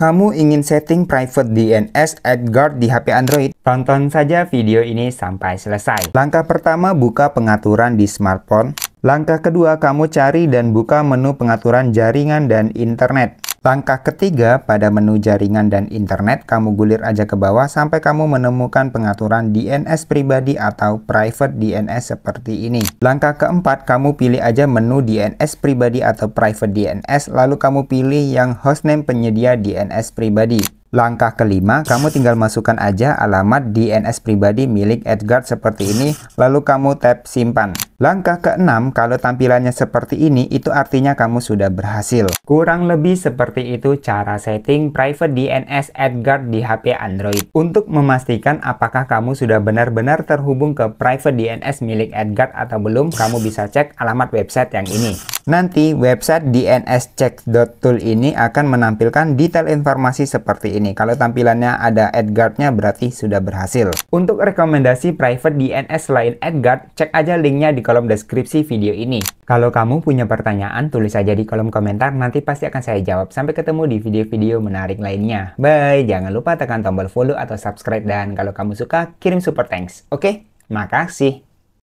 Kamu ingin setting private DNS AdGuard di HP Android? Tonton saja video ini sampai selesai. Langkah pertama, buka pengaturan di smartphone. Langkah kedua, kamu cari dan buka menu pengaturan jaringan dan internet. Langkah ketiga pada menu jaringan dan internet kamu gulir aja ke bawah sampai kamu menemukan pengaturan DNS pribadi atau private DNS seperti ini. Langkah keempat kamu pilih aja menu DNS pribadi atau private DNS lalu kamu pilih yang hostname penyedia DNS pribadi. Langkah kelima, kamu tinggal masukkan aja alamat DNS pribadi milik Edgard seperti ini, lalu kamu tap simpan. Langkah keenam, kalau tampilannya seperti ini, itu artinya kamu sudah berhasil. Kurang lebih seperti itu cara setting private DNS Edgard di HP Android. Untuk memastikan apakah kamu sudah benar-benar terhubung ke private DNS milik Edgard atau belum, kamu bisa cek alamat website yang ini. Nanti website dnscheck.tool ini akan menampilkan detail informasi seperti ini. Kalau tampilannya ada AdGuard-nya berarti sudah berhasil. Untuk rekomendasi private DNS selain AdGuard, cek aja linknya di kolom deskripsi video ini. Kalau kamu punya pertanyaan, tulis aja di kolom komentar, nanti pasti akan saya jawab. Sampai ketemu di video-video menarik lainnya. Bye, jangan lupa tekan tombol follow atau subscribe, dan kalau kamu suka, kirim super thanks. Oke, makasih.